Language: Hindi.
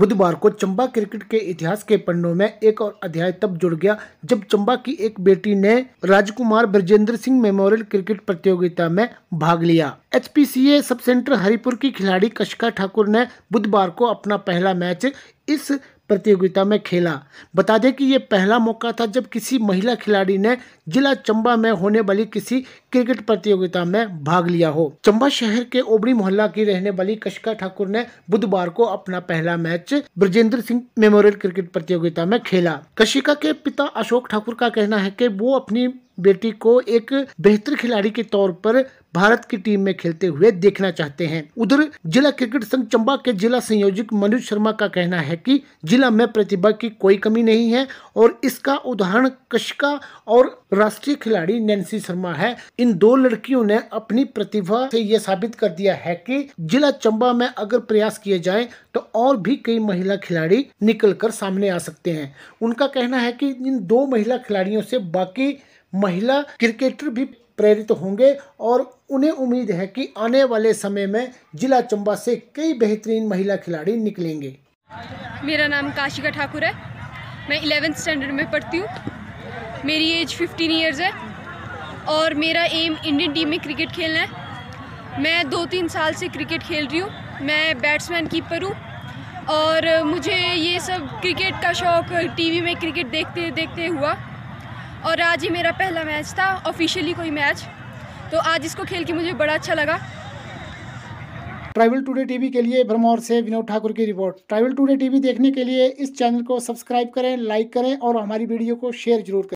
बुधवार को चंबा क्रिकेट के इतिहास के पन्नों में एक और अध्याय तब जुड़ गया जब चंबा की एक बेटी ने राजकुमार ब्रजेंद्र सिंह मेमोरियल क्रिकेट प्रतियोगिता में भाग लिया एच पी सी ए सब सेंटर हरिपुर की खिलाड़ी कशिका ठाकुर ने बुधवार को अपना पहला मैच इस प्रतियोगिता में खेला बता दें कि ये पहला मौका था जब किसी महिला खिलाड़ी ने जिला चंबा में होने वाली किसी क्रिकेट प्रतियोगिता में भाग लिया हो चंबा शहर के ओबड़ी मोहल्ला की रहने वाली कशिका ठाकुर ने बुधवार को अपना पहला match Brajendra Singh memorial cricket प्रतियोगिता में खेला कशिका के पिता अशोक ठाकुर का कहना है की वो अपनी बेटी को एक बेहतर खिलाड़ी के तौर पर भारत की टीम में खेलते हुए देखना चाहते हैं उधर जिला क्रिकेट संघ चंबा के जिला संयोजक मनोज शर्मा का कहना है कि जिला में प्रतिभा की कोई कमी नहीं है और इसका उदाहरण कशिका और राष्ट्रीय खिलाड़ी नैन्सी शर्मा है इन दो लड़कियों ने अपनी प्रतिभा से यह साबित कर दिया है कि जिला चंबा में अगर प्रयास किए जाए तो और भी कई महिला खिलाड़ी निकल कर सामने आ सकते हैं उनका कहना है की इन दो महिला खिलाड़ियों से बाकी महिला क्रिकेटर भी प्रेरित होंगे और उन्हें उम्मीद है कि आने वाले समय में जिला चंबा से कई बेहतरीन महिला खिलाड़ी निकलेंगे मेरा नाम काशिका ठाकुर है मैं इलेवेंथ स्टैंडर्ड में पढ़ती हूँ मेरी एज 15 इयर्स है और मेरा एम इंडियन टीम में क्रिकेट खेलना है मैं दो तीन साल से क्रिकेट खेल रही हूँ मैं बैट्समैन कीपर हूँ और मुझे ये सब क्रिकेट का शौक़ टीवी में क्रिकेट देखते देखते हुआ और आज ही मेरा पहला मैच था ऑफिशियली कोई मैच तो आज इसको खेल के मुझे बड़ा अच्छा लगा ट्राइवल टुडे टीवी के लिए भरमौर से विनोद ठाकुर की रिपोर्ट ट्राइवल टुडे टीवी देखने के लिए इस चैनल को सब्सक्राइब करें लाइक करें और हमारी वीडियो को शेयर जरूर करें